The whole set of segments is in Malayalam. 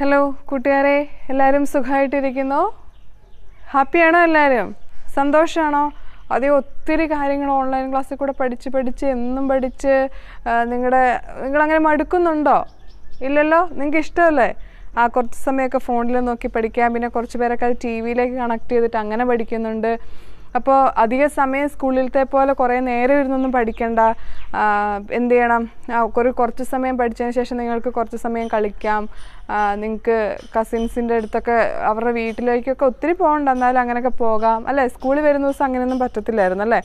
ഹലോ കൂട്ടുകാരെ എല്ലാവരും സുഖമായിട്ടിരിക്കുന്നു ഹാപ്പിയാണോ എല്ലാവരും സന്തോഷമാണോ അതേ ഒത്തിരി കാര്യങ്ങൾ ഓൺലൈൻ ക്ലാസ്സിൽ കൂടെ പഠിച്ച് പഠിച്ച് എന്നും പഠിച്ച് നിങ്ങളുടെ നിങ്ങളങ്ങനെ മടുക്കുന്നുണ്ടോ ഇല്ലല്ലോ നിങ്ങൾക്ക് ഇഷ്ടമല്ലേ ആ കുറച്ച് സമയമൊക്കെ ഫോണിൽ നോക്കി പഠിക്കാം പിന്നെ കുറച്ച് പേരൊക്കെ അത് ടി വിയിലേക്ക് കണക്ട് ചെയ്തിട്ട് അങ്ങനെ പഠിക്കുന്നുണ്ട് അപ്പോൾ അധിക സമയം സ്കൂളിലത്തെ പോലെ കുറേ നേരം ഇരുന്നൊന്നും പഠിക്കേണ്ട എന്ത് ചെയ്യണം ഒരു കുറച്ച് സമയം പഠിച്ചതിന് ശേഷം നിങ്ങൾക്ക് കുറച്ച് സമയം കളിക്കാം നിങ്ങൾക്ക് കസിൻസിൻ്റെ അടുത്തൊക്കെ അവരുടെ വീട്ടിലേക്കൊക്കെ ഒത്തിരി പോകണ്ട എന്നാലും അങ്ങനെയൊക്കെ പോകാം അല്ലേ സ്കൂളിൽ വരുന്ന ദിവസം അങ്ങനെയൊന്നും പറ്റത്തില്ലായിരുന്നു അല്ലേ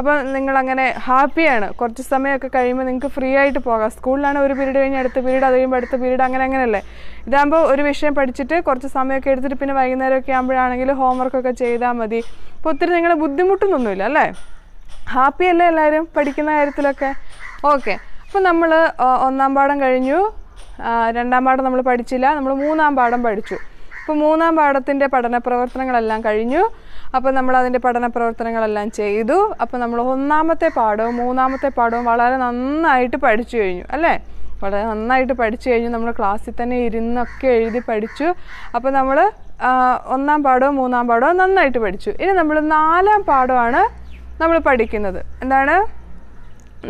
അപ്പോൾ നിങ്ങളങ്ങനെ ഹാപ്പിയാണ് കുറച്ച് സമയമൊക്കെ കഴിയുമ്പോൾ നിങ്ങൾക്ക് ഫ്രീ ആയിട്ട് പോകാം സ്കൂളിലാണ് ഒരു പീരീഡ് കഴിഞ്ഞ് അടുത്ത പീരീഡ് അത് കഴിയുമ്പോൾ അടുത്ത പീരീഡ് അങ്ങനെ അങ്ങനെയല്ലേ ഇതാകുമ്പോൾ ഒരു വിഷയം പഠിച്ചിട്ട് കുറച്ച് സമയമൊക്കെ എടുത്തിട്ട് പിന്നെ വൈകുന്നേരമൊക്കെ ആകുമ്പോഴാണെങ്കിൽ ഹോംവർക്കൊക്കെ ചെയ്താൽ മതി അപ്പോൾ ഒത്തിരി നിങ്ങൾ ബുദ്ധിമുട്ടൊന്നുമില്ല അല്ലേ ഹാപ്പി അല്ലേ എല്ലാവരും പഠിക്കുന്ന കാര്യത്തിലൊക്കെ ഓക്കെ അപ്പോൾ നമ്മൾ ഒന്നാം പാഠം കഴിഞ്ഞു രണ്ടാം പാഠം നമ്മൾ പഠിച്ചില്ല നമ്മൾ മൂന്നാം പാഠം പഠിച്ചു അപ്പോൾ മൂന്നാം പാഠത്തിൻ്റെ പഠന പ്രവർത്തനങ്ങളെല്ലാം കഴിഞ്ഞു അപ്പോൾ നമ്മൾ അതിൻ്റെ പഠന പ്രവർത്തനങ്ങളെല്ലാം ചെയ്തു അപ്പോൾ നമ്മൾ ഒന്നാമത്തെ പാഠവും മൂന്നാമത്തെ പാഠവും വളരെ നന്നായിട്ട് പഠിച്ചു കഴിഞ്ഞു അല്ലേ വളരെ നന്നായിട്ട് പഠിച്ചു കഴിഞ്ഞു നമ്മൾ ക്ലാസ്സിൽ തന്നെ ഇരുന്നൊക്കെ എഴുതി പഠിച്ചു അപ്പോൾ നമ്മൾ ഒന്നാം പാഠവും മൂന്നാം പാഠവും നന്നായിട്ട് പഠിച്ചു ഇനി നമ്മൾ നാലാം പാഠമാണ് നമ്മൾ പഠിക്കുന്നത് എന്താണ്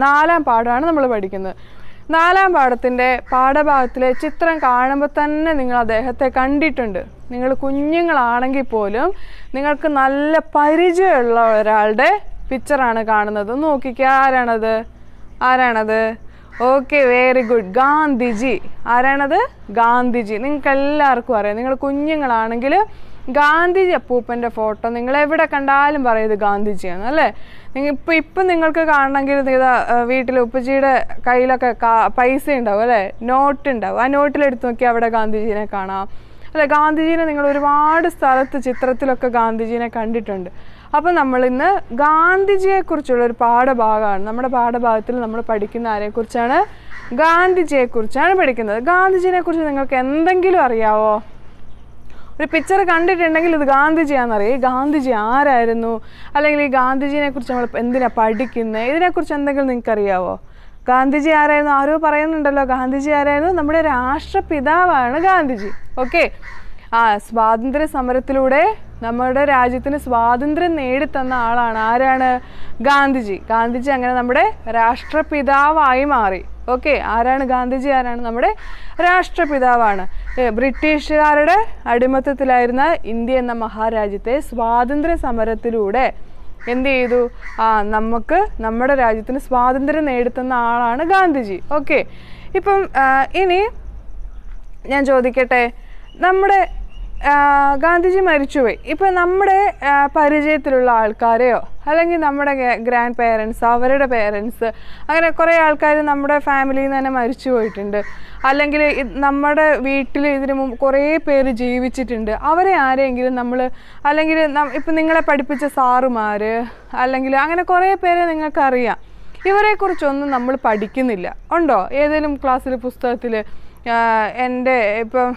നാലാം പാഠമാണ് നമ്മൾ പഠിക്കുന്നത് നാലാം പാഠത്തിൻ്റെ പാഠഭാഗത്തിലെ ചിത്രം കാണുമ്പോൾ തന്നെ നിങ്ങൾ അദ്ദേഹത്തെ കണ്ടിട്ടുണ്ട് നിങ്ങൾ കുഞ്ഞുങ്ങളാണെങ്കിൽ പോലും നിങ്ങൾക്ക് നല്ല പരിചയമുള്ള ഒരാളുടെ പിക്ചറാണ് കാണുന്നത് നോക്കിക്ക ആരാണത് ആരാണത് ഓക്കെ വെരി ഗുഡ് ഗാന്ധിജി ആരാണത് ഗാന്ധിജി നിങ്ങൾക്ക് എല്ലാവർക്കും അറിയാം നിങ്ങൾ കുഞ്ഞുങ്ങളാണെങ്കിൽ ഗാന്ധിജി അപ്പൂപ്പൻ്റെ ഫോട്ടോ നിങ്ങൾ എവിടെ കണ്ടാലും പറയുന്നത് ഗാന്ധിജിയാണ് അല്ലേ നിങ്ങൾ ഇപ്പം ഇപ്പം നിങ്ങൾക്ക് കാണണമെങ്കിൽ ഇതാ വീട്ടിൽ ഉപ്പച്ചിയുടെ കയ്യിലൊക്കെ പൈസ ഉണ്ടാവും അല്ലേ നോട്ട് ഉണ്ടാവും ആ നോട്ടിലെടുത്ത് നോക്കിയാൽ അവിടെ ഗാന്ധിജീനെ കാണാം അല്ലെ ഗാന്ധിജീനെ നിങ്ങൾ ഒരുപാട് സ്ഥലത്ത് ചിത്രത്തിലൊക്കെ ഗാന്ധിജീനെ കണ്ടിട്ടുണ്ട് അപ്പം നമ്മൾ ഇന്ന് ഗാന്ധിജിയെക്കുറിച്ചുള്ള ഒരു പാഠഭാഗമാണ് നമ്മുടെ പാഠഭാഗത്തിൽ നമ്മൾ പഠിക്കുന്ന ആരെക്കുറിച്ചാണ് ഗാന്ധിജിയെക്കുറിച്ചാണ് പഠിക്കുന്നത് ഗാന്ധിജിനെക്കുറിച്ച് നിങ്ങൾക്ക് എന്തെങ്കിലും അറിയാവോ ഒരു പിക്ചർ കണ്ടിട്ടുണ്ടെങ്കിൽ ഇത് ഗാന്ധിജിയാണെന്നറിയാം ഈ ഗാന്ധിജി ആരായിരുന്നു അല്ലെങ്കിൽ ഈ ഗാന്ധിജിനെ കുറിച്ച് നമ്മൾ എന്തിനാ പഠിക്കുന്നത് ഇതിനെക്കുറിച്ച് എന്തെങ്കിലും നിങ്ങൾക്കറിയാവോ ഗാന്ധിജി ആരായിരുന്നു ആരോ പറയുന്നുണ്ടല്ലോ ഗാന്ധിജി ആരായിരുന്നു നമ്മുടെ രാഷ്ട്രപിതാവാണ് ഗാന്ധിജി ഓക്കെ ആ സ്വാതന്ത്ര്യ സമരത്തിലൂടെ നമ്മുടെ രാജ്യത്തിന് സ്വാതന്ത്ര്യം നേടിത്തന്ന ആളാണ് ആരാണ് ഗാന്ധിജി ഗാന്ധിജി അങ്ങനെ നമ്മുടെ രാഷ്ട്രപിതാവായി മാറി ഓക്കെ ആരാണ് ഗാന്ധിജി ആരാണ് നമ്മുടെ രാഷ്ട്രപിതാവാണ് ബ്രിട്ടീഷുകാരുടെ അടിമത്തത്തിലായിരുന്ന ഇന്ത്യ എന്ന മഹാരാജ്യത്തെ സ്വാതന്ത്ര്യ സമരത്തിലൂടെ എന്ത് ചെയ്തു ആ നമുക്ക് നമ്മുടെ രാജ്യത്തിന് സ്വാതന്ത്ര്യം നേടുത്തുന്ന ആളാണ് ഗാന്ധിജി ഓക്കെ ഇപ്പം ഇനി ഞാൻ ചോദിക്കട്ടെ നമ്മുടെ ഗാന്ധിജി മരിച്ചുപോയി ഇപ്പോൾ നമ്മുടെ പരിചയത്തിലുള്ള ആൾക്കാരെയോ അല്ലെങ്കിൽ നമ്മുടെ ഗ്രാൻഡ് പേരൻസ് അവരുടെ പേരൻസ് അങ്ങനെ കുറേ ആൾക്കാർ നമ്മുടെ ഫാമിലിയിൽ നിന്ന് തന്നെ മരിച്ചു പോയിട്ടുണ്ട് അല്ലെങ്കിൽ നമ്മുടെ വീട്ടിൽ ഇതിന് മുമ്പ് കുറേ പേര് ജീവിച്ചിട്ടുണ്ട് അവരെ ആരെങ്കിലും നമ്മൾ അല്ലെങ്കിൽ ഇപ്പം നിങ്ങളെ പഠിപ്പിച്ച സാറുമാർ അല്ലെങ്കിൽ അങ്ങനെ കുറേ പേരെ നിങ്ങൾക്കറിയാം ഇവരെക്കുറിച്ചൊന്നും നമ്മൾ പഠിക്കുന്നില്ല ഉണ്ടോ ഏതെങ്കിലും ക്ലാസ്സിൽ പുസ്തകത്തിൽ എൻ്റെ ഇപ്പം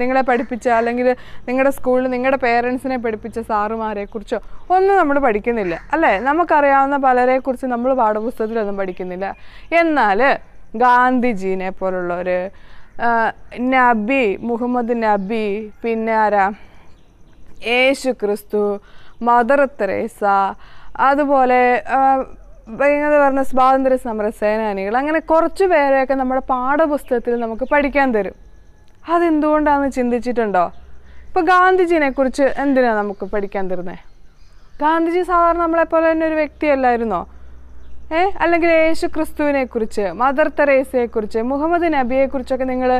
നിങ്ങളെ പഠിപ്പിച്ച അല്ലെങ്കിൽ നിങ്ങളുടെ സ്കൂളിൽ നിങ്ങളുടെ പേരൻസിനെ പഠിപ്പിച്ച സാറുമാരെക്കുറിച്ചോ ഒന്നും നമ്മൾ പഠിക്കുന്നില്ല അല്ലേ നമുക്കറിയാവുന്ന പലരെക്കുറിച്ച് നമ്മൾ പാഠപുസ്തകത്തിലൊന്നും പഠിക്കുന്നില്ല എന്നാൽ ഗാന്ധിജീനെ പോലുള്ളവർ നബി മുഹമ്മദ് നബി പിന്നെ ആരാ യേശു ക്രിസ്തു മദർ തെരേസ അതുപോലെ എന്താ പറഞ്ഞ സ്വാതന്ത്ര്യ സമര സേനാനികൾ അങ്ങനെ കുറച്ച് പേരെയൊക്കെ നമ്മുടെ പാഠപുസ്തകത്തിൽ നമുക്ക് പഠിക്കാൻ തരും അതെന്തുകൊണ്ടാണെന്ന് ചിന്തിച്ചിട്ടുണ്ടോ ഇപ്പോൾ ഗാന്ധിജിനെ കുറിച്ച് എന്തിനാണ് നമുക്ക് പഠിക്കാൻ തരുന്നത് ഗാന്ധിജി സാധാരണ നമ്മളെപ്പോലെ തന്നെ ഒരു വ്യക്തിയല്ലായിരുന്നോ ഏ അല്ലെങ്കിൽ യേശു ക്രിസ്തുവിനെ കുറിച്ച് മദർ തെരേസയെക്കുറിച്ച് മുഹമ്മദ് നബിയെക്കുറിച്ചൊക്കെ നിങ്ങൾ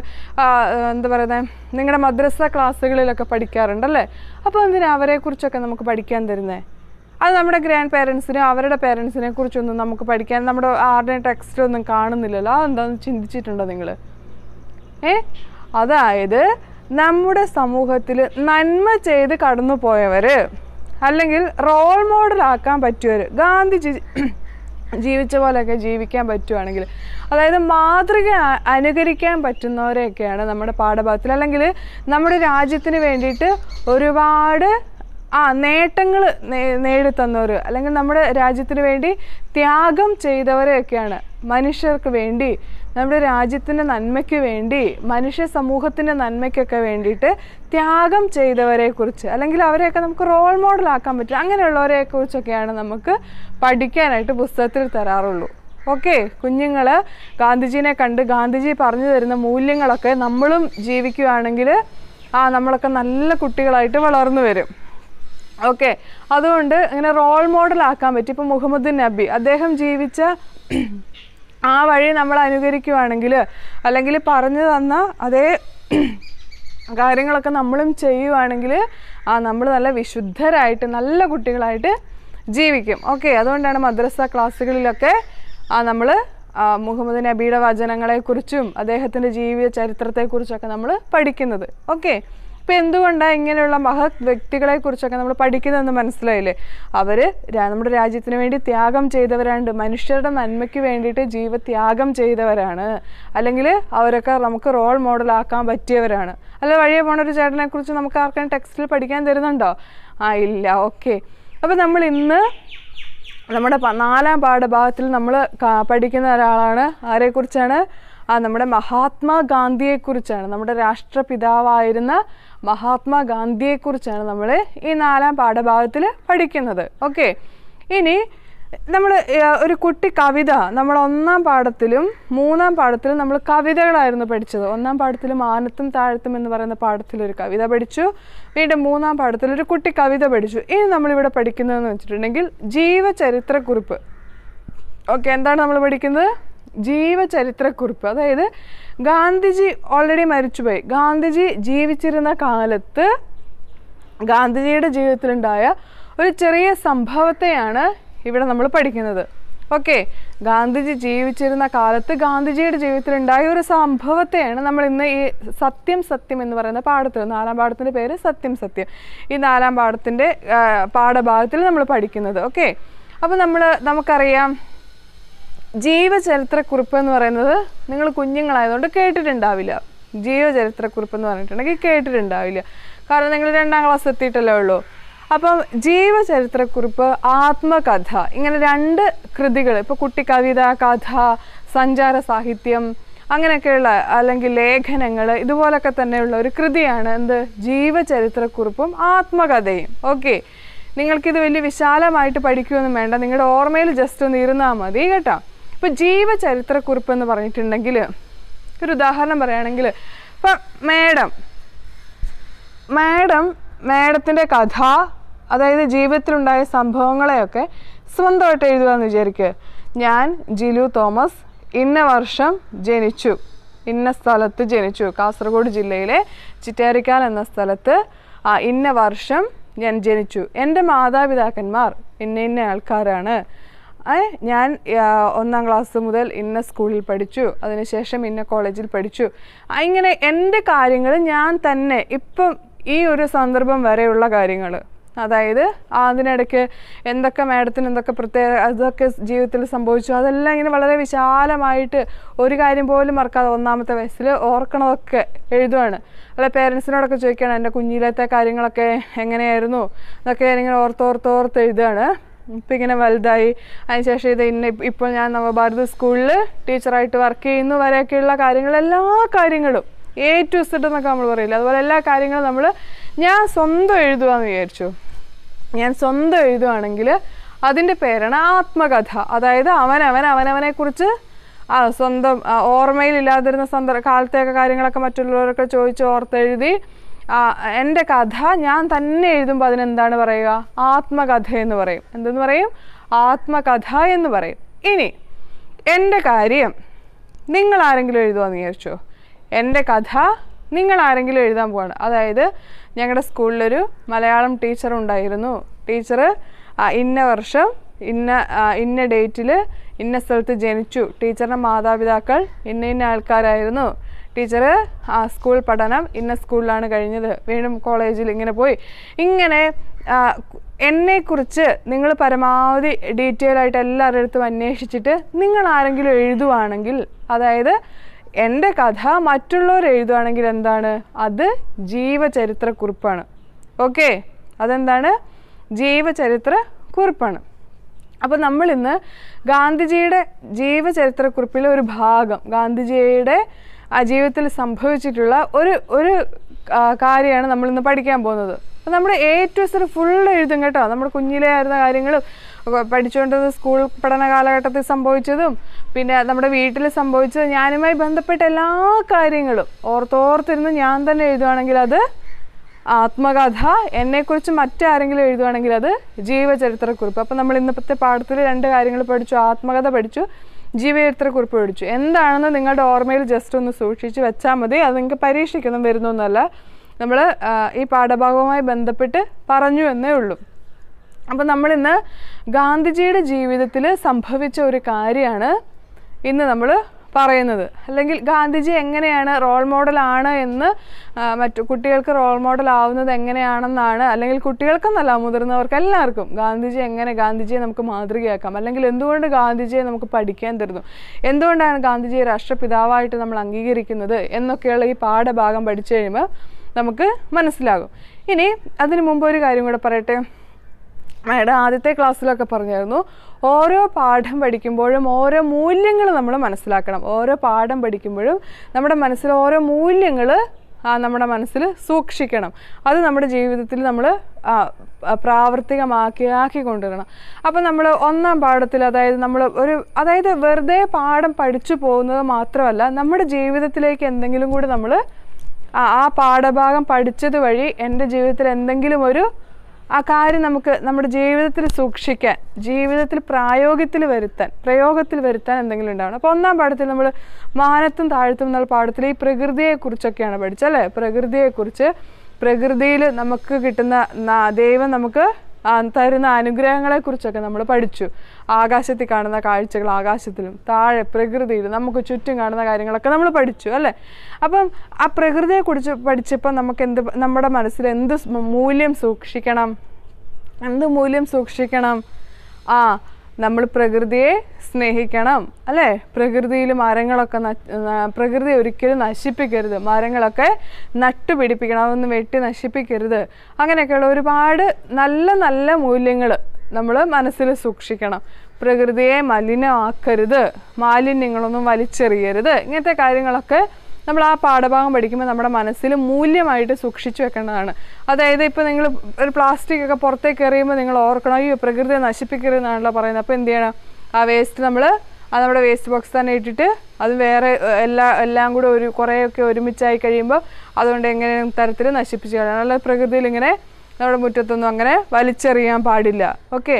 എന്താ പറയുന്നത് നിങ്ങളുടെ മദ്രസ ക്ലാസ്സുകളിലൊക്കെ പഠിക്കാറുണ്ടല്ലേ അപ്പോൾ എന്തിനാ അവരെക്കുറിച്ചൊക്കെ നമുക്ക് പഠിക്കാൻ തരുന്നത് അത് നമ്മുടെ ഗ്രാൻഡ് പേരൻസിനും അവരുടെ പേരൻസിനെ കുറിച്ചൊന്നും നമുക്ക് പഠിക്കാൻ നമ്മുടെ ആരുടെ ടെക്സ്റ്റ് ഒന്നും കാണുന്നില്ലല്ലോ അതെന്താണെന്ന് ചിന്തിച്ചിട്ടുണ്ടോ നിങ്ങൾ ഏ അതായത് നമ്മുടെ സമൂഹത്തിൽ നന്മ ചെയ്ത് കടന്നു പോയവർ അല്ലെങ്കിൽ റോൾ മോഡലാക്കാൻ പറ്റിയവർ ഗാന്ധിജി ജീവിച്ച പോലെയൊക്കെ ജീവിക്കാൻ പറ്റുവാണെങ്കിൽ അതായത് മാതൃക അനുകരിക്കാൻ പറ്റുന്നവരെയൊക്കെയാണ് നമ്മുടെ പാഠഭാഗത്തിൽ അല്ലെങ്കിൽ നമ്മുടെ രാജ്യത്തിന് വേണ്ടിയിട്ട് ഒരുപാട് ആ നേട്ടങ്ങൾ നേടിത്തന്നവർ അല്ലെങ്കിൽ നമ്മുടെ രാജ്യത്തിന് വേണ്ടി ത്യാഗം ചെയ്തവരെയൊക്കെയാണ് മനുഷ്യർക്ക് വേണ്ടി നമ്മുടെ രാജ്യത്തിൻ്റെ നന്മയ്ക്ക് വേണ്ടി മനുഷ്യ സമൂഹത്തിൻ്റെ നന്മയ്ക്കൊക്കെ വേണ്ടിയിട്ട് ത്യാഗം ചെയ്തവരെക്കുറിച്ച് അല്ലെങ്കിൽ അവരെയൊക്കെ നമുക്ക് റോൾ മോഡലാക്കാൻ പറ്റും അങ്ങനെയുള്ളവരെക്കുറിച്ചൊക്കെയാണ് നമുക്ക് പഠിക്കാനായിട്ട് പുസ്തകത്തിൽ തരാറുള്ളൂ ഓക്കെ കുഞ്ഞുങ്ങൾ ഗാന്ധിജീനെ കണ്ട് ഗാന്ധിജി പറഞ്ഞു തരുന്ന മൂല്യങ്ങളൊക്കെ നമ്മളും ജീവിക്കുകയാണെങ്കിൽ ആ നമ്മളൊക്കെ നല്ല കുട്ടികളായിട്ട് വളർന്നു വരും ഓക്കെ അതുകൊണ്ട് അങ്ങനെ റോൾ മോഡൽ ആക്കാൻ പറ്റും ഇപ്പം മുഹമ്മദ് നബി അദ്ദേഹം ജീവിച്ച ആ വഴി നമ്മൾ അനുകരിക്കുവാണെങ്കിൽ അല്ലെങ്കിൽ പറഞ്ഞു തന്ന അതേ കാര്യങ്ങളൊക്കെ നമ്മളും ചെയ്യുവാണെങ്കിൽ ആ നമ്മൾ നല്ല വിശുദ്ധരായിട്ട് നല്ല കുട്ടികളായിട്ട് ജീവിക്കും ഓക്കെ അതുകൊണ്ടാണ് മദ്രസ ക്ലാസ്സുകളിലൊക്കെ നമ്മൾ മുഹമ്മദ് നബിയുടെ വചനങ്ങളെക്കുറിച്ചും അദ്ദേഹത്തിൻ്റെ ജീവിത ചരിത്രത്തെക്കുറിച്ചൊക്കെ നമ്മൾ പഠിക്കുന്നത് ഓക്കെ ഇപ്പം എന്തുകൊണ്ടാണ് ഇങ്ങനെയുള്ള മഹത് വ്യക്തികളെ കുറിച്ചൊക്കെ നമ്മൾ പഠിക്കുന്നതെന്ന് മനസ്സിലായില്ലേ അവർ നമ്മുടെ രാജ്യത്തിന് വേണ്ടി ത്യാഗം ചെയ്തവരാണ്ട് മനുഷ്യരുടെ നന്മയ്ക്ക് വേണ്ടിയിട്ട് ജീവത്യാഗം ചെയ്തവരാണ് അല്ലെങ്കിൽ അവരൊക്കെ നമുക്ക് റോൾ മോഡലാക്കാൻ പറ്റിയവരാണ് അല്ല വഴിയെ പോണ ഒരു ചേട്ടനെ കുറിച്ച് നമുക്ക് ആർക്കും ടെക്സ്റ്റിൽ പഠിക്കാൻ തരുന്നുണ്ടോ ആ ഇല്ല ഓക്കെ അപ്പോൾ നമ്മൾ ഇന്ന് നമ്മുടെ നാലാം പാഠഭാഗത്തിൽ നമ്മൾ പഠിക്കുന്ന ഒരാളാണ് ആരെക്കുറിച്ചാണ് ആ നമ്മുടെ മഹാത്മാഗാന്ധിയെക്കുറിച്ചാണ് നമ്മുടെ രാഷ്ട്രപിതാവായിരുന്ന മഹാത്മാഗാന്ധിയെക്കുറിച്ചാണ് നമ്മൾ ഈ നാലാം പാഠഭാഗത്തിൽ പഠിക്കുന്നത് ഓക്കെ ഇനി നമ്മൾ ഒരു കുട്ടി കവിത നമ്മൾ ഒന്നാം പാഠത്തിലും മൂന്നാം പാഠത്തിലും നമ്മൾ കവിതകളായിരുന്നു പഠിച്ചത് ഒന്നാം പാഠത്തിൽ മാനത്തും താഴത്തും എന്ന് പറയുന്ന പാഠത്തിൽ ഒരു കവിത പഠിച്ചു വീണ്ടും മൂന്നാം പാഠത്തിൽ ഒരു കുട്ടി കവിത പഠിച്ചു ഇനി നമ്മളിവിടെ പഠിക്കുന്നതെന്ന് വെച്ചിട്ടുണ്ടെങ്കിൽ ജീവചരിത്രക്കുറിപ്പ് ഓക്കെ എന്താണ് നമ്മൾ പഠിക്കുന്നത് ജീവചരിത്രക്കുറിപ്പ് അതായത് ഗാന്ധിജി ഓൾറെഡി മരിച്ചുപോയി ഗാന്ധിജി ജീവിച്ചിരുന്ന കാലത്ത് ഗാന്ധിജിയുടെ ജീവിതത്തിലുണ്ടായ ഒരു ചെറിയ സംഭവത്തെയാണ് ഇവിടെ നമ്മൾ പഠിക്കുന്നത് ഓക്കെ ഗാന്ധിജി ജീവിച്ചിരുന്ന കാലത്ത് ഗാന്ധിജിയുടെ ജീവിതത്തിലുണ്ടായ ഒരു സംഭവത്തെയാണ് നമ്മൾ ഇന്ന് ഈ സത്യം സത്യം എന്ന് പറയുന്ന പാഠത്തിൽ നാലാം പാഠത്തിൻ്റെ പേര് സത്യം സത്യം ഈ നാലാം പാഠത്തിൻ്റെ പാഠഭാഗത്തിൽ നമ്മൾ പഠിക്കുന്നത് ഓക്കെ അപ്പോൾ നമ്മൾ നമുക്കറിയാം ജീവചരിത്രക്കുറിപ്പ് എന്ന് പറയുന്നത് നിങ്ങൾ കുഞ്ഞുങ്ങളായതുകൊണ്ട് കേട്ടിട്ടുണ്ടാവില്ല ജീവചരിത്രക്കുറിപ്പ് എന്ന് പറഞ്ഞിട്ടുണ്ടെങ്കിൽ കേട്ടിട്ടുണ്ടാവില്ല കാരണം നിങ്ങൾ രണ്ടാം ക്ലാസ് എത്തിയിട്ടല്ലേ ഉള്ളൂ അപ്പം ജീവചരിത്രക്കുറിപ്പ് ആത്മകഥ ഇങ്ങനെ രണ്ട് കൃതികൾ ഇപ്പോൾ കുട്ടിക്കവിത കഥ സഞ്ചാര സാഹിത്യം അങ്ങനെയൊക്കെയുള്ള അല്ലെങ്കിൽ ലേഖനങ്ങൾ ഇതുപോലൊക്കെ തന്നെയുള്ള ഒരു കൃതിയാണ് എന്ത് ജീവചരിത്രക്കുറിപ്പും ആത്മകഥയും ഓക്കെ നിങ്ങൾക്കിത് വലിയ വിശാലമായിട്ട് പഠിക്കുമെന്നും വേണ്ട നിങ്ങളുടെ ഓർമ്മയിൽ ജസ്റ്റ് ഒന്ന് ഇരുന്നാൽ മതി കേട്ടോ ഇപ്പം ജീവചരിത്രക്കുറിപ്പ് എന്ന് പറഞ്ഞിട്ടുണ്ടെങ്കിൽ ഒരു ഉദാഹരണം പറയുകയാണെങ്കിൽ ഇപ്പം മേഡം മേഡം മേഡത്തിൻ്റെ കഥ അതായത് ജീവിതത്തിലുണ്ടായ സംഭവങ്ങളെയൊക്കെ സ്വന്തമായിട്ട് എഴുതുക എന്ന് വിചാരിക്കുക ഞാൻ ജിലു തോമസ് ഇന്ന വർഷം ജനിച്ചു ഇന്ന സ്ഥലത്ത് ജനിച്ചു കാസർഗോഡ് ജില്ലയിലെ ചിറ്റാരിക്കാൽ എന്ന സ്ഥലത്ത് ഇന്ന വർഷം ഞാൻ ജനിച്ചു എൻ്റെ മാതാപിതാക്കന്മാർ ഇന്ന ഇന്ന ആൾക്കാരാണ് ഞാൻ ഒന്നാം ക്ലാസ് മുതൽ ഇന്ന സ്കൂളിൽ പഠിച്ചു അതിനുശേഷം ഇന്ന കോളേജിൽ പഠിച്ചു ഇങ്ങനെ എൻ്റെ കാര്യങ്ങൾ ഞാൻ തന്നെ ഇപ്പം ഈ ഒരു സന്ദർഭം വരെയുള്ള കാര്യങ്ങൾ അതായത് അതിനിടയ്ക്ക് എന്തൊക്കെ മാഡത്തിന് എന്തൊക്കെ പ്രത്യേക അതൊക്കെ ജീവിതത്തിൽ സംഭവിച്ചു അതെല്ലാം ഇങ്ങനെ വളരെ വിശാലമായിട്ട് ഒരു കാര്യം പോലും മറക്കാതെ ഒന്നാമത്തെ വയസ്സിൽ ഓർക്കണതൊക്കെ എഴുതുവാണ് അല്ലെ പേരൻസിനോടൊക്കെ ചോദിക്കണം എൻ്റെ കുഞ്ഞിലത്തെ കാര്യങ്ങളൊക്കെ എങ്ങനെയായിരുന്നു അതൊക്കെ ഇങ്ങനെ ഓർത്തോർത്തോർത്ത് എഴുതുകയാണ് ഇപ്പം ഇങ്ങനെ വലുതായി അതിനുശേഷം ഇത് ഇന്ന ഇപ്പോൾ ഞാൻ നവഭാരത് സ്കൂളിൽ ടീച്ചറായിട്ട് വർക്ക് ചെയ്യുന്നു വരെയൊക്കെയുള്ള കാര്യങ്ങൾ എല്ലാ കാര്യങ്ങളും എ ടു സെഡ് എന്നൊക്കെ നമ്മൾ പറയില്ല അതുപോലെ എല്ലാ കാര്യങ്ങളും നമ്മൾ ഞാൻ സ്വന്തം എഴുതുകയെന്ന് വിചാരിച്ചു ഞാൻ സ്വന്തം എഴുതുകയാണെങ്കിൽ അതിൻ്റെ പേരാണ് ആത്മകഥ അതായത് അവൻ അവൻ ആ സ്വന്തം ഓർമ്മയിലില്ലാതിരുന്ന സന്ദർഭ കാലത്തെയൊക്കെ കാര്യങ്ങളൊക്കെ മറ്റുള്ളവരൊക്കെ ചോദിച്ച് ഓർത്തെഴുതി എൻ്റെ കഥ ഞാൻ തന്നെ എഴുതുമ്പോൾ അതിനെന്താണ് പറയുക ആത്മകഥ എന്ന് പറയും എന്തെന്ന് പറയും ആത്മകഥ എന്ന് പറയും ഇനി എൻ്റെ കാര്യം നിങ്ങൾ ആരെങ്കിലും എഴുതുമെന്ന് വിചാരിച്ചോ എൻ്റെ കഥ നിങ്ങൾ ആരെങ്കിലും എഴുതാൻ പോവാണ് അതായത് ഞങ്ങളുടെ സ്കൂളിലൊരു മലയാളം ടീച്ചർ ഉണ്ടായിരുന്നു ടീച്ചർ ഇന്ന വർഷം ഇന്ന ഇന്ന ഡേറ്റിൽ ഇന്ന സ്ഥലത്ത് ജനിച്ചു ടീച്ചറിൻ്റെ മാതാപിതാക്കൾ ഇന്ന ഇന്ന ആൾക്കാരായിരുന്നു ടീച്ചർ ആ സ്കൂൾ പഠനം ഇന്ന സ്കൂളിലാണ് കഴിഞ്ഞത് വീണ്ടും കോളേജിൽ ഇങ്ങനെ പോയി ഇങ്ങനെ എന്നെക്കുറിച്ച് നിങ്ങൾ പരമാവധി ഡീറ്റെയിൽ ആയിട്ട് എല്ലാവരുടെ അടുത്തും അന്വേഷിച്ചിട്ട് നിങ്ങൾ ആരെങ്കിലും എഴുതുവാണെങ്കിൽ അതായത് എൻ്റെ കഥ മറ്റുള്ളവർ എഴുതുവാണെങ്കിൽ എന്താണ് അത് ജീവചരിത്ര കുറിപ്പാണ് ഓക്കെ അതെന്താണ് ജീവചരിത്ര കുറിപ്പാണ് അപ്പോൾ നമ്മൾ ഇന്ന് ഗാന്ധിജിയുടെ ജീവചരിത്രക്കുറിപ്പിലെ ഒരു ഭാഗം ഗാന്ധിജിയുടെ ആ ജീവിതത്തിൽ സംഭവിച്ചിട്ടുള്ള ഒരു ഒരു കാര്യമാണ് നമ്മളിന്ന് പഠിക്കാൻ പോകുന്നത് അപ്പം നമ്മുടെ എ ടു സെഡ് ഫുൾ എഴുതും കേട്ടോ നമ്മുടെ കുഞ്ഞിലെ ആയിരുന്ന കാര്യങ്ങളും പഠിച്ചുകൊണ്ടത് സ്കൂൾ പഠന കാലഘട്ടത്തിൽ സംഭവിച്ചതും പിന്നെ നമ്മുടെ വീട്ടിൽ സംഭവിച്ചതും ഞാനുമായി ബന്ധപ്പെട്ട എല്ലാ കാര്യങ്ങളും ഓർത്തോർത്തിരുന്ന് ഞാൻ തന്നെ എഴുതുവാണെങ്കിൽ അത് ആത്മകഥ എന്നെക്കുറിച്ച് മറ്റാരെങ്കിലും എഴുതുവാണെങ്കിൽ അത് ജീവചരിത്രക്കുറിപ്പ് അപ്പോൾ നമ്മൾ ഇന്നത്തെ പാഠത്തിൽ രണ്ട് കാര്യങ്ങൾ പഠിച്ചു ആത്മകഥ പഠിച്ചു ജീവചരിത്രക്കുറിപ്പ് മേടിച്ചു എന്താണെന്ന് നിങ്ങളുടെ ഓർമ്മയിൽ ജസ്റ്റ് ഒന്ന് സൂക്ഷിച്ച് വെച്ചാൽ മതി അത് നിങ്ങൾക്ക് പരീക്ഷയ്ക്കൊന്നും വരുന്നൊന്നുമല്ല നമ്മൾ ഈ പാഠഭാഗവുമായി ബന്ധപ്പെട്ട് പറഞ്ഞു എന്നേ ഉള്ളൂ അപ്പോൾ നമ്മളിന്ന് ഗാന്ധിജിയുടെ ജീവിതത്തിൽ സംഭവിച്ച ഒരു കാര്യമാണ് ഇന്ന് നമ്മൾ പറയുന്നത് അല്ലെങ്കിൽ ഗാന്ധിജി എങ്ങനെയാണ് റോൾ മോഡലാണ് എന്ന് മറ്റു കുട്ടികൾക്ക് റോൾ മോഡൽ ആവുന്നത് എങ്ങനെയാണെന്നാണ് അല്ലെങ്കിൽ കുട്ടികൾക്കെന്നല്ല മുതിർന്നവർക്ക് എല്ലാവർക്കും ഗാന്ധിജി എങ്ങനെ ഗാന്ധിജിയെ നമുക്ക് മാതൃകയാക്കാം അല്ലെങ്കിൽ എന്തുകൊണ്ട് ഗാന്ധിജിയെ നമുക്ക് പഠിക്കാൻ തരുന്നു എന്തുകൊണ്ടാണ് ഗാന്ധിജിയെ രാഷ്ട്രപിതാവായിട്ട് നമ്മൾ അംഗീകരിക്കുന്നത് എന്നൊക്കെയുള്ള ഈ പാഠഭാഗം പഠിച്ചു കഴിയുമ്പോൾ നമുക്ക് മനസ്സിലാകും ഇനി അതിനു മുമ്പ് ഒരു കാര്യം കൂടെ പറയട്ടെ മാഡം ആദ്യത്തെ ക്ലാസ്സിലൊക്കെ പറഞ്ഞായിരുന്നു ഓരോ പാഠം പഠിക്കുമ്പോഴും ഓരോ മൂല്യങ്ങൾ നമ്മൾ മനസ്സിലാക്കണം ഓരോ പാഠം പഠിക്കുമ്പോഴും നമ്മുടെ മനസ്സിൽ ഓരോ മൂല്യങ്ങൾ നമ്മുടെ മനസ്സിൽ സൂക്ഷിക്കണം അത് നമ്മുടെ ജീവിതത്തിൽ നമ്മൾ പ്രാവർത്തികമാക്കി ആക്കി കൊണ്ടുവരണം അപ്പോൾ നമ്മൾ ഒന്നാം പാഠത്തിൽ അതായത് നമ്മൾ ഒരു അതായത് വെറുതെ പാഠം പഠിച്ചു പോകുന്നത് മാത്രമല്ല നമ്മുടെ ജീവിതത്തിലേക്ക് എന്തെങ്കിലും കൂടി നമ്മൾ ആ പാഠഭാഗം പഠിച്ചത് വഴി എൻ്റെ ജീവിതത്തിൽ എന്തെങ്കിലും ഒരു ആ കാര്യം നമുക്ക് നമ്മുടെ ജീവിതത്തിൽ സൂക്ഷിക്കാൻ ജീവിതത്തിൽ പ്രായോഗത്തിൽ വരുത്താൻ പ്രയോഗത്തിൽ വരുത്താൻ എന്തെങ്കിലും ഉണ്ടാവണം അപ്പോൾ ഒന്നാം പാഠത്തിൽ നമ്മൾ മാനത്തും താഴ്ത്തും എന്നുള്ള പാഠത്തിൽ ഈ പ്രകൃതിയെക്കുറിച്ചൊക്കെയാണ് പഠിച്ചത് അല്ലേ പ്രകൃതിയെക്കുറിച്ച് പ്രകൃതിയിൽ നമുക്ക് കിട്ടുന്ന ദൈവം നമുക്ക് തരുന്ന അനുഗ്രഹങ്ങളെക്കുറിച്ചൊക്കെ നമ്മൾ പഠിച്ചു ആകാശത്തിൽ കാണുന്ന കാഴ്ചകൾ ആകാശത്തിലും താഴെ പ്രകൃതിയിലും നമുക്ക് ചുറ്റും കാണുന്ന കാര്യങ്ങളൊക്കെ നമ്മൾ പഠിച്ചു അല്ലേ അപ്പം ആ പ്രകൃതിയെക്കുറിച്ച് പഠിച്ചപ്പോൾ നമുക്ക് എന്ത് നമ്മുടെ മനസ്സിൽ എന്ത് മൂല്യം സൂക്ഷിക്കണം എന്ത് മൂല്യം സൂക്ഷിക്കണം ആ നമ്മൾ പ്രകൃതിയെ സ്നേഹിക്കണം അല്ലേ പ്രകൃതിയിൽ മരങ്ങളൊക്കെ പ്രകൃതി ഒരിക്കലും നശിപ്പിക്കരുത് മരങ്ങളൊക്കെ നട്ടുപിടിപ്പിക്കണം അതൊന്നും വെട്ടി നശിപ്പിക്കരുത് അങ്ങനെയൊക്കെയുള്ള ഒരുപാട് നല്ല നല്ല മൂല്യങ്ങൾ നമ്മൾ മനസ്സിൽ സൂക്ഷിക്കണം പ്രകൃതിയെ മലിനമാക്കരുത് മാലിന്യങ്ങളൊന്നും വലിച്ചെറിയരുത് ഇങ്ങനത്തെ കാര്യങ്ങളൊക്കെ നമ്മൾ ആ പാഠഭാഗം പഠിക്കുമ്പോൾ നമ്മുടെ മനസ്സിൽ മൂല്യമായിട്ട് സൂക്ഷിച്ചു വെക്കേണ്ടതാണ് അതായത് ഇപ്പോൾ നിങ്ങൾ ഒരു പ്ലാസ്റ്റിക് ഒക്കെ പുറത്തേക്ക് എറിയുമ്പോൾ നിങ്ങൾ ഓർക്കണം ഈ പ്രകൃതിയെ നശിപ്പിക്കരുതെന്നാണല്ലോ പറയുന്നത് അപ്പോൾ എന്ത് ചെയ്യണം ആ വേസ്റ്റ് നമ്മൾ അത് നമ്മുടെ വേസ്റ്റ് ബോക്സ് തന്നെ ഇട്ടിട്ട് അത് വേറെ എല്ലാ എല്ലാം കൂടെ ഒരു കുറേയൊക്കെ ഒരുമിച്ചായി കഴിയുമ്പോൾ അതുകൊണ്ട് എങ്ങനെ തരത്തിൽ നശിപ്പിച്ച് കളയണം അല്ലാതെ പ്രകൃതിയിൽ ഇങ്ങനെ നമ്മുടെ മുറ്റത്തൊന്നും അങ്ങനെ വലിച്ചെറിയാൻ പാടില്ല ഓക്കെ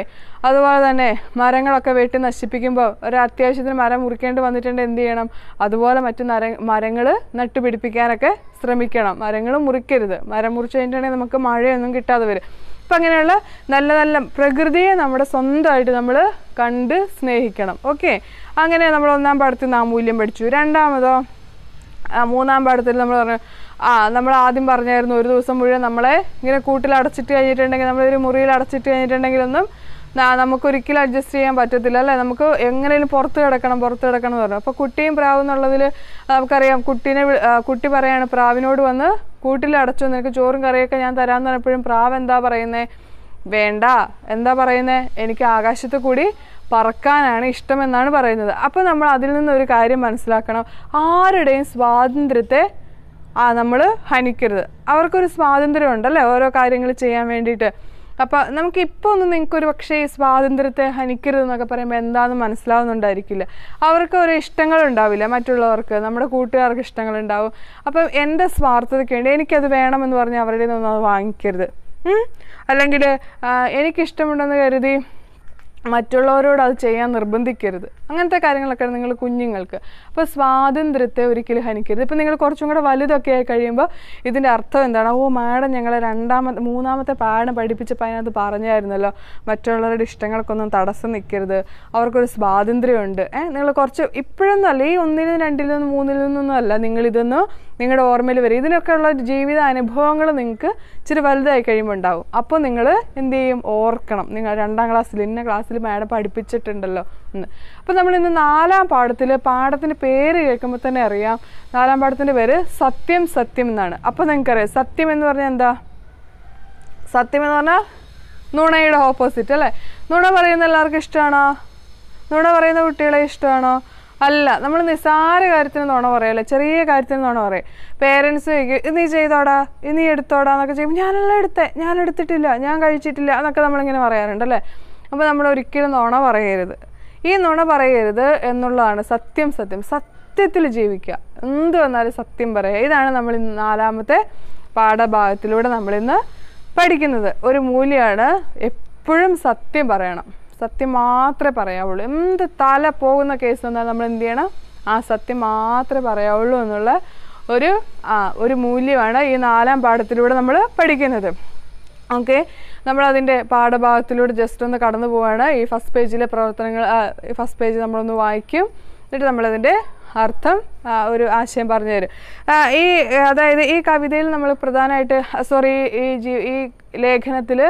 അതുപോലെ തന്നെ മരങ്ങളൊക്കെ വെട്ടി നശിപ്പിക്കുമ്പോൾ ഒരു അത്യാവശ്യത്തിന് മരം മുറിക്കേണ്ടി വന്നിട്ടുണ്ട് എന്ത് ചെയ്യണം അതുപോലെ മറ്റു നര മരങ്ങൾ നട്ടുപിടിപ്പിക്കാനൊക്കെ ശ്രമിക്കണം മരങ്ങൾ മുറിക്കരുത് മരം മുറിച്ച് കഴിഞ്ഞിട്ടുണ്ടെങ്കിൽ നമുക്ക് മഴയൊന്നും കിട്ടാതെ വരും അപ്പം അങ്ങനെയുള്ള നല്ല നല്ല പ്രകൃതിയെ നമ്മുടെ സ്വന്തമായിട്ട് നമ്മൾ കണ്ട് സ്നേഹിക്കണം ഓക്കെ അങ്ങനെ നമ്മൾ ഒന്നാം പാഠത്തിൽ നിന്ന് മൂല്യം പഠിച്ചു രണ്ടാമതോ മൂന്നാം പാഠത്തിൽ നമ്മൾ പറഞ്ഞു ആ നമ്മൾ ആദ്യം പറഞ്ഞായിരുന്നു ഒരു ദിവസം മുഴുവൻ നമ്മളെ ഇങ്ങനെ കൂട്ടിൽ അടച്ചിട്ട് കഴിഞ്ഞിട്ടുണ്ടെങ്കിൽ നമ്മളൊരു മുറിയിൽ അടച്ചിട്ട് കഴിഞ്ഞിട്ടുണ്ടെങ്കിലൊന്നും നമുക്കൊരിക്കലും അഡ്ജസ്റ്റ് ചെയ്യാൻ പറ്റത്തില്ല അല്ലേ നമുക്ക് എങ്ങനെയും പുറത്ത് കിടക്കണം പുറത്ത് കിടക്കണം എന്ന് പറഞ്ഞു അപ്പോൾ കുട്ടിയും പ്രാവ് എന്നുള്ളതിൽ നമുക്കറിയാം കുട്ടീനെ കുട്ടി പറയാണ് പ്രാവിനോട് വന്ന് കൂട്ടിൽ അടച്ചു നിനക്ക് ചോറും കറിയൊക്കെ ഞാൻ തരാമെന്ന് പറഞ്ഞപ്പോഴും പ്രാവ് എന്താ പറയുന്നത് വേണ്ട എന്താ പറയുന്നത് എനിക്ക് ആകാശത്ത് കൂടി പറക്കാനാണ് ഇഷ്ടമെന്നാണ് പറയുന്നത് അപ്പോൾ നമ്മൾ അതിൽ നിന്നൊരു കാര്യം മനസ്സിലാക്കണം ആരുടെയും സ്വാതന്ത്ര്യത്തെ ആ നമ്മൾ ഹനിക്കരുത് അവർക്കൊരു സ്വാതന്ത്ര്യം ഉണ്ടല്ലേ ഓരോ കാര്യങ്ങൾ ചെയ്യാൻ വേണ്ടിയിട്ട് അപ്പോൾ ഇപ്പൊ ഒന്നും ഒരു പക്ഷേ സ്വാതന്ത്ര്യത്തെ ഹനിക്കരുത് എന്നൊക്കെ പറയുമ്പോൾ എന്താണെന്ന് മനസ്സിലാവുന്നുണ്ടായിരിക്കില്ല അവർക്ക് ഒരു ഉണ്ടാവില്ല മറ്റുള്ളവർക്ക് നമ്മുടെ കൂട്ടുകാർക്ക് ഉണ്ടാവും അപ്പൊ എൻ്റെ സ്വാർത്ഥതയ്ക്ക് വേണ്ടി എനിക്കത് വേണമെന്ന് പറഞ്ഞ് അവരുടെ നിന്നൊന്നും അത് വാങ്ങിക്കരുത് അല്ലെങ്കിൽ എനിക്കിഷ്ടമുണ്ടെന്ന് കരുതി മറ്റുള്ളവരോട് അത് ചെയ്യാൻ നിർബന്ധിക്കരുത് അങ്ങനത്തെ കാര്യങ്ങളൊക്കെ നിങ്ങൾ കുഞ്ഞുങ്ങൾക്ക് അപ്പോൾ സ്വാതന്ത്ര്യത്തെ ഒരിക്കലും ഹനിക്കരുത് ഇപ്പം നിങ്ങൾ കുറച്ചും കൂടെ വലുതൊക്കെ ആയി കഴിയുമ്പോൾ ഇതിൻ്റെ അർത്ഥം എന്താണ് ഓ മാഡം ഞങ്ങളെ രണ്ടാമത്തെ മൂന്നാമത്തെ പാഠം പഠിപ്പിച്ചപ്പോൾ അതിനകത്ത് പറഞ്ഞായിരുന്നല്ലോ മറ്റുള്ളവരുടെ ഇഷ്ടങ്ങൾക്കൊന്നും തടസ്സം നിൽക്കരുത് അവർക്കൊരു സ്വാതന്ത്ര്യമുണ്ട് ഏഹ് നിങ്ങൾ കുറച്ച് ഇപ്പോഴൊന്നും അല്ല ഈ ഒന്നിനും രണ്ടിൽ നിന്നും മൂന്നിൽ നിന്നൊന്നും അല്ല നിങ്ങളിതൊന്ന് നിങ്ങളുടെ ഓർമ്മയിൽ വരും ഇതിനൊക്കെയുള്ള ജീവിത അനുഭവങ്ങൾ നിങ്ങൾക്ക് ഇച്ചിരി വലുതായി കഴിയുമ്പോൾ ഉണ്ടാവും അപ്പോൾ നിങ്ങൾ എന്ത് ചെയ്യും ഓർക്കണം നിങ്ങൾ രണ്ടാം ക്ലാസ്സിൽ ഇന്ന ക്ലാസ്സിൽ ക്ലാസ്സിൽ മാഡം പഠിപ്പിച്ചിട്ടുണ്ടല്ലോ എന്ന് നമ്മൾ നമ്മളിന്ന് നാലാം പാഠത്തിൽ പാഠത്തിൻ്റെ പേര് കേൾക്കുമ്പോൾ തന്നെ അറിയാം നാലാം പാഠത്തിൻ്റെ പേര് സത്യം സത്യം എന്നാണ് അപ്പോൾ നിങ്ങൾക്കറിയാം സത്യം എന്ന് പറഞ്ഞാൽ എന്താ സത്യം എന്ന് പറഞ്ഞാൽ നുണയുടെ ഓപ്പോസിറ്റ് അല്ലേ നുണ പറയുന്ന എല്ലാവർക്കും ഇഷ്ടമാണോ നുണ പറയുന്ന കുട്ടികളെ ഇഷ്ടമാണോ അല്ല നമ്മൾ നിസ്സാര കാര്യത്തിന് നുണ പറയല്ലേ ചെറിയ കാര്യത്തിന് നുണ പറയും പേരൻസ് ചോദിക്കും നീ ചെയ്തോടാ നീ എടുത്തോടാ എന്നൊക്കെ ചെയ്യുമ്പോൾ ഞാനെല്ലാം എടുത്തേ ഞാൻ എടുത്തിട്ടില്ല ഞാൻ കഴിച്ചിട്ടില്ല എന്നൊക്കെ നമ്മളിങ്ങനെ പറയാറുണ്ട് അല്ലേ അപ്പോൾ നമ്മൾ ഒരിക്കലും നുണ പറയരുത് ഈ നുണ പറയരുത് എന്നുള്ളതാണ് സത്യം സത്യം സത്യത്തിൽ ജീവിക്കുക എന്ത് വന്നാലും സത്യം പറയുക ഇതാണ് നമ്മൾ നാലാമത്തെ പാഠഭാഗത്തിലൂടെ നമ്മളിന്ന് പഠിക്കുന്നത് ഒരു മൂല്യമാണ് എപ്പോഴും സത്യം പറയണം സത്യം മാത്രമേ പറയാവുള്ളൂ എന്ത് തല പോകുന്ന കേസ് വന്നാൽ നമ്മൾ എന്ത് ചെയ്യണം ആ സത്യം മാത്രമേ പറയാവുള്ളൂ എന്നുള്ള ഒരു ഒരു മൂല്യമാണ് ഈ നാലാം പാഠത്തിലൂടെ നമ്മൾ പഠിക്കുന്നത് ഓക്കെ നമ്മളതിൻ്റെ പാഠഭാഗത്തിലൂടെ ജസ്റ്റ് ഒന്ന് കടന്നു പോവുകയാണ് ഈ ഫസ്റ്റ് പേജിലെ പ്രവർത്തനങ്ങൾ ഫസ്റ്റ് പേജ് നമ്മളൊന്ന് വായിക്കും എന്നിട്ട് നമ്മളതിൻ്റെ അർത്ഥം ഒരു ആശയം പറഞ്ഞു തരും ഈ അതായത് ഈ കവിതയിൽ നമ്മൾ പ്രധാനമായിട്ട് സോറി ഈ ജീ ഈ ലേഖനത്തിൽ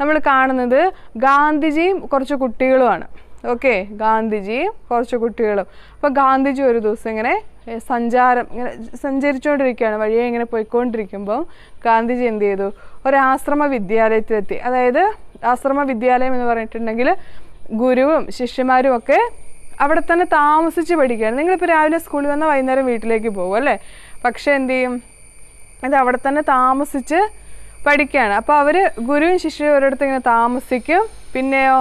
നമ്മൾ കാണുന്നത് ഗാന്ധിജിയും കുറച്ച് കുട്ടികളുമാണ് ഓക്കെ ഗാന്ധിജിയും കുറച്ച് കുട്ടികളും അപ്പോൾ ഗാന്ധിജി ഒരു ദിവസം ഇങ്ങനെ സഞ്ചാരം ഇങ്ങനെ സഞ്ചരിച്ചുകൊണ്ടിരിക്കുകയാണ് വഴിയെ ഇങ്ങനെ പോയിക്കൊണ്ടിരിക്കുമ്പോൾ ഗാന്ധിജി എന്ത് ചെയ്തു ഒരാശ്രമ വിദ്യാലയത്തിലെത്തി അതായത് ആശ്രമ വിദ്യാലയം എന്ന് പറഞ്ഞിട്ടുണ്ടെങ്കിൽ ഗുരുവും ശിഷ്യന്മാരും ഒക്കെ അവിടെ തന്നെ താമസിച്ച് പഠിക്കുകയാണ് നിങ്ങളിപ്പോൾ രാവിലെ സ്കൂളിൽ വന്നാൽ വൈകുന്നേരം വീട്ടിലേക്ക് പോകും അല്ലേ പക്ഷേ എന്ത് ചെയ്യും ഇത് അവിടെ തന്നെ താമസിച്ച് പഠിക്കുകയാണ് അപ്പോൾ അവർ ഗുരുവും ശിഷ്യവും ഒരിടത്ത് ഇങ്ങനെ താമസിക്കും പിന്നെയോ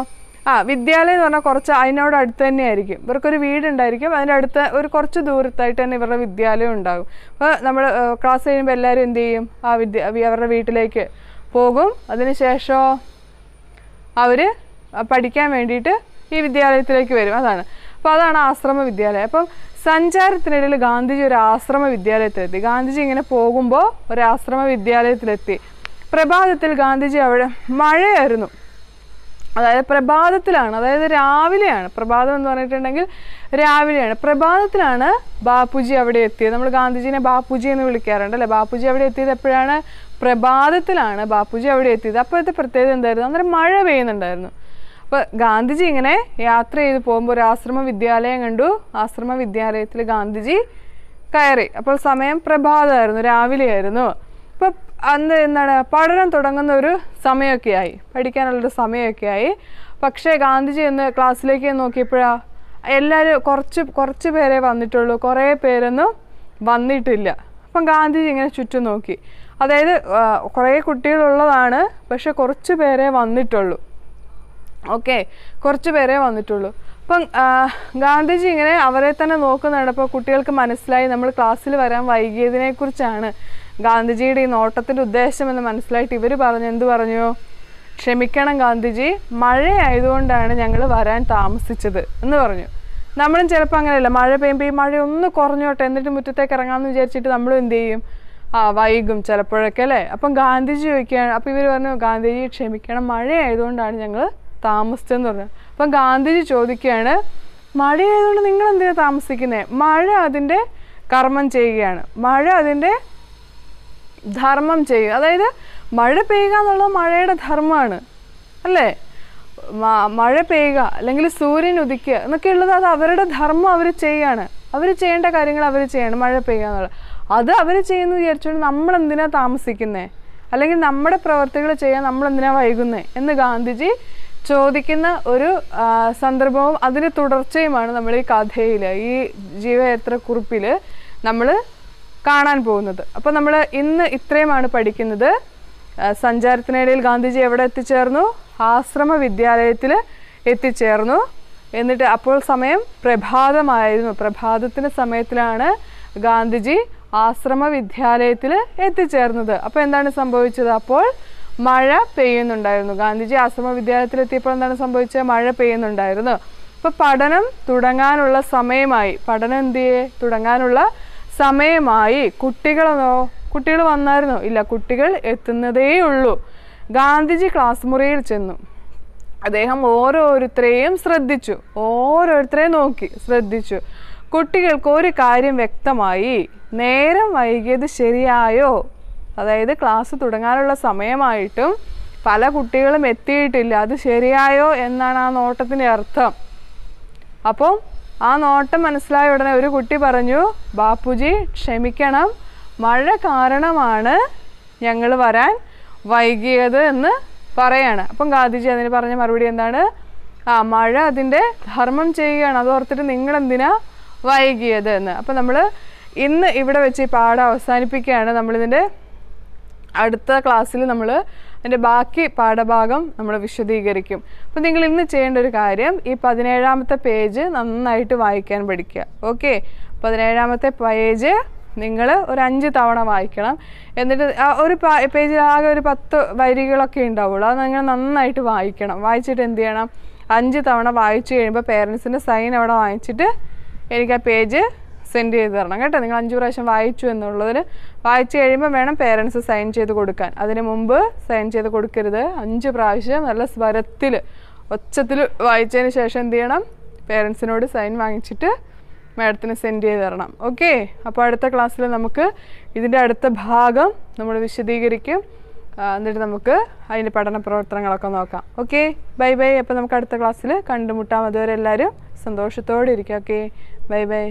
ആ വിദ്യാലയം എന്ന് പറഞ്ഞാൽ കുറച്ച് അതിനോട് അടുത്ത് തന്നെ ആയിരിക്കും ഇവർക്കൊരു വീടുണ്ടായിരിക്കും അതിൻ്റെ അടുത്ത് ഒരു കുറച്ച് ദൂരത്തായിട്ട് തന്നെ ഇവരുടെ വിദ്യാലയം ഉണ്ടാകും അപ്പോൾ നമ്മൾ ക്ലാസ് കഴിയുമ്പോൾ എല്ലാവരും എന്ത് ചെയ്യും ആ വിദ്യ അവരുടെ വീട്ടിലേക്ക് പോകും അതിനുശേഷം അവർ പഠിക്കാൻ വേണ്ടിയിട്ട് ഈ വിദ്യാലയത്തിലേക്ക് വരും അതാണ് അപ്പോൾ അതാണ് ആശ്രമ വിദ്യാലയം അപ്പം സഞ്ചാരത്തിനിടയിൽ ഗാന്ധിജി ഒരു ആശ്രമ വിദ്യാലയത്തിലെത്തി ഗാന്ധിജി ഇങ്ങനെ പോകുമ്പോൾ ഒരു ആശ്രമ വിദ്യാലയത്തിലെത്തി പ്രഭാതത്തിൽ ഗാന്ധിജി അവിടെ മഴയായിരുന്നു അതായത് പ്രഭാതത്തിലാണ് അതായത് രാവിലെയാണ് പ്രഭാതം എന്ന് പറഞ്ഞിട്ടുണ്ടെങ്കിൽ രാവിലെയാണ് പ്രഭാതത്തിലാണ് ബാപ്പുജി അവിടെ എത്തിയത് നമ്മൾ ഗാന്ധിജീനെ ബാപ്പുജി എന്ന് വിളിക്കാറുണ്ട് അല്ലേ ബാപ്പുജി അവിടെ എത്തിയത് എപ്പോഴാണ് പ്രഭാതത്തിലാണ് ബാപ്പുജി അവിടെ എത്തിയത് അപ്പോഴത്തെ പ്രത്യേകത എന്തായിരുന്നു അന്നേരം മഴ പെയ്യുന്നുണ്ടായിരുന്നു അപ്പോൾ ഗാന്ധിജി ഇങ്ങനെ യാത്ര ചെയ്ത് പോകുമ്പോൾ ഒരു ആശ്രമ വിദ്യാലയം കണ്ടു ആശ്രമ വിദ്യാലയത്തിൽ ഗാന്ധിജി കയറി അപ്പോൾ സമയം പ്രഭാതമായിരുന്നു രാവിലെയായിരുന്നു ഇപ്പം അന്ന് എന്താണ് പഠനം തുടങ്ങുന്ന ഒരു സമയമൊക്കെ ആയി പഠിക്കാനുള്ളൊരു സമയമൊക്കെ ആയി പക്ഷേ ഗാന്ധിജി എന്ന് ക്ലാസ്സിലേക്ക് നോക്കിയപ്പോഴാ എല്ലാവരും കുറച്ച് കുറച്ച് പേരെ വന്നിട്ടുള്ളൂ കുറേ പേരൊന്നും വന്നിട്ടില്ല അപ്പം ഗാന്ധിജി ഇങ്ങനെ ചുറ്റും നോക്കി അതായത് കുറേ കുട്ടികളുള്ളതാണ് പക്ഷെ കുറച്ച് പേരെ വന്നിട്ടുള്ളൂ ഓക്കെ കുറച്ച് പേരെ വന്നിട്ടുള്ളൂ അപ്പം ഗാന്ധിജി ഇങ്ങനെ അവരെ തന്നെ നോക്കുന്നുണ്ട് അപ്പോൾ കുട്ടികൾക്ക് മനസ്സിലായി നമ്മൾ ക്ലാസ്സിൽ വരാൻ വൈകിയതിനെക്കുറിച്ചാണ് ഗാന്ധിജിയുടെ ഈ നോട്ടത്തിൻ്റെ ഉദ്ദേശം എന്ന് മനസ്സിലായിട്ട് ഇവർ പറഞ്ഞു എന്ത് പറഞ്ഞു ക്ഷമിക്കണം ഗാന്ധിജി മഴയായതുകൊണ്ടാണ് ഞങ്ങൾ വരാൻ താമസിച്ചത് എന്ന് പറഞ്ഞു നമ്മളും ചിലപ്പോൾ അങ്ങനെയല്ല മഴ പെയ്യുമ്പോൾ ഈ മഴ ഒന്ന് കുറഞ്ഞോട്ടെ എന്നിട്ട് മുറ്റത്തേക്ക് ഇറങ്ങാമെന്ന് വിചാരിച്ചിട്ട് നമ്മളും എന്ത് ചെയ്യും ആ വൈകും ചിലപ്പോഴൊക്കെ അല്ലേ അപ്പം ഗാന്ധിജി ചോദിക്കുകയാണ് അപ്പോൾ ഇവർ പറഞ്ഞു ഗാന്ധിജി ക്ഷമിക്കണം മഴയായതുകൊണ്ടാണ് ഞങ്ങൾ താമസിച്ചതെന്ന് പറഞ്ഞു അപ്പം ഗാന്ധിജി ചോദിക്കുകയാണ് മഴയായതുകൊണ്ട് നിങ്ങൾ എന്തിനാണ് താമസിക്കുന്നത് മഴ അതിൻ്റെ കർമ്മം ചെയ്യുകയാണ് മഴ അതിൻ്റെ ധർമ്മം ചെയ്യും അതായത് മഴ പെയ്യുക എന്നുള്ളത് മഴയുടെ ധർമ്മമാണ് അല്ലേ മഴ പെയ്യുക അല്ലെങ്കിൽ സൂര്യൻ ഉദിക്കുക എന്നൊക്കെ ഉള്ളത് അത് അവരുടെ ധർമ്മം അവർ ചെയ്യാണ് അവർ ചെയ്യേണ്ട കാര്യങ്ങൾ അവർ ചെയ്യാണ് മഴ പെയ്യുക എന്നുള്ളത് അത് അവർ ചെയ്യുന്നു വിചാരിച്ചുകൊണ്ട് നമ്മൾ എന്തിനാ താമസിക്കുന്നത് അല്ലെങ്കിൽ നമ്മുടെ പ്രവർത്തികൾ ചെയ്യാൻ നമ്മൾ എന്തിനാ വൈകുന്നത് എന്ന് ഗാന്ധിജി ചോദിക്കുന്ന ഒരു സന്ദർഭവും അതിന് തുടർച്ചയുമാണ് നമ്മൾ ഈ കഥയിൽ ഈ ജീവയാത്ര കുറിപ്പിൽ നമ്മൾ കാണാൻ പോകുന്നത് അപ്പോൾ നമ്മൾ ഇന്ന് ഇത്രയുമാണ് പഠിക്കുന്നത് സഞ്ചാരത്തിനിടയിൽ ഗാന്ധിജി എവിടെ എത്തിച്ചേർന്നു ആശ്രമ വിദ്യാലയത്തിൽ എത്തിച്ചേർന്നു എന്നിട്ട് അപ്പോൾ സമയം പ്രഭാതമായിരുന്നു പ്രഭാതത്തിൻ്റെ സമയത്തിലാണ് ഗാന്ധിജി ആശ്രമ വിദ്യാലയത്തിൽ എത്തിച്ചേർന്നത് അപ്പോൾ എന്താണ് സംഭവിച്ചത് അപ്പോൾ മഴ പെയ്യുന്നുണ്ടായിരുന്നു ഗാന്ധിജി ആശ്രമ വിദ്യാലയത്തിൽ എത്തിയപ്പോൾ എന്താണ് സംഭവിച്ചത് മഴ പെയ്യുന്നുണ്ടായിരുന്നു അപ്പോൾ പഠനം തുടങ്ങാനുള്ള സമയമായി പഠനം എന്ത് തുടങ്ങാനുള്ള സമയമായി കുട്ടികളെന്നോ കുട്ടികൾ വന്നായിരുന്നു ഇല്ല കുട്ടികൾ എത്തുന്നതേ ഉള്ളൂ ഗാന്ധിജി ക്ലാസ് മുറിയിൽ ചെന്നു അദ്ദേഹം ഓരോരുത്തരെയും ശ്രദ്ധിച്ചു ഓരോരുത്തരെയും നോക്കി ശ്രദ്ധിച്ചു കുട്ടികൾക്ക് ഒരു കാര്യം വ്യക്തമായി നേരം വൈകിയത് ശരിയായോ അതായത് ക്ലാസ് തുടങ്ങാനുള്ള സമയമായിട്ടും പല കുട്ടികളും എത്തിയിട്ടില്ല അത് ശരിയായോ എന്നാണ് ആ നോട്ടത്തിൻ്റെ അർത്ഥം അപ്പോൾ ആ നോട്ടം മനസ്സിലായ ഉടനെ ഒരു കുട്ടി പറഞ്ഞു ബാപ്പുജി ക്ഷമിക്കണം മഴ കാരണമാണ് ഞങ്ങൾ വരാൻ വൈകിയത് എന്ന് പറയാണ് അപ്പം ഗാന്ധിജി അതിന് പറഞ്ഞ മറുപടി എന്താണ് ആ മഴ അതിൻ്റെ ധർമ്മം ചെയ്യുകയാണ് അതോർത്തിട്ട് നിങ്ങളെന്തിനാ നിങ്ങൾ എന്തിനാ വൈകിയത് എന്ന് അപ്പം നമ്മൾ ഇന്ന് ഇവിടെ വെച്ച് ഈ പാഠം അവസാനിപ്പിക്കുകയാണ് നമ്മളിതിൻ്റെ അടുത്ത ക്ലാസ്സിൽ നമ്മൾ അതിൻ്റെ ബാക്കി പാഠഭാഗം നമ്മൾ വിശദീകരിക്കും അപ്പോൾ നിങ്ങൾ ഇന്ന് ചെയ്യേണ്ട ഒരു കാര്യം ഈ പതിനേഴാമത്തെ പേജ് നന്നായിട്ട് വായിക്കാൻ പഠിക്കുക ഓക്കെ പതിനേഴാമത്തെ പേജ് നിങ്ങൾ ഒരു അഞ്ച് തവണ വായിക്കണം എന്നിട്ട് ആ ഒരു പേജിൽ ആകെ ഒരു പത്ത് വരികളൊക്കെ ഉണ്ടാവുള്ളൂ അത് നിങ്ങൾ നന്നായിട്ട് വായിക്കണം വായിച്ചിട്ട് എന്ത് ചെയ്യണം അഞ്ച് തവണ വായിച്ചു കഴിയുമ്പോൾ പേരൻസിൻ്റെ സൈൻ അവിടെ വാങ്ങിച്ചിട്ട് എനിക്ക് ആ പേജ് സെൻഡ് ചെയ്ത് തരണം കേട്ടോ നിങ്ങൾ അഞ്ച് പ്രാവശ്യം വായിച്ചു എന്നുള്ളതിന് വായിച്ചു കഴിയുമ്പോൾ വേണം പേരൻസ് സൈൻ ചെയ്ത് കൊടുക്കാൻ അതിന് മുമ്പ് സൈൻ ചെയ്ത് കൊടുക്കരുത് അഞ്ച് പ്രാവശ്യം നല്ല സ്വരത്തിൽ ഒച്ചത്തിൽ വായിച്ചതിന് ശേഷം എന്ത് ചെയ്യണം പേരൻസിനോട് സൈൻ വാങ്ങിച്ചിട്ട് മാഡത്തിന് സെൻഡ് ചെയ്ത് തരണം ഓക്കെ അപ്പോൾ അടുത്ത ക്ലാസ്സിൽ നമുക്ക് ഇതിൻ്റെ അടുത്ത ഭാഗം നമ്മൾ വിശദീകരിക്കും എന്നിട്ട് നമുക്ക് അതിൻ്റെ പഠന പ്രവർത്തനങ്ങളൊക്കെ നോക്കാം ഓക്കെ ബൈ ബൈ അപ്പോൾ നമുക്ക് അടുത്ത ക്ലാസ്സിൽ കണ്ടുമുട്ടാം അതുവരെ എല്ലാവരും സന്തോഷത്തോടെ ഇരിക്കുക ഓക്കെ ബൈ ബൈ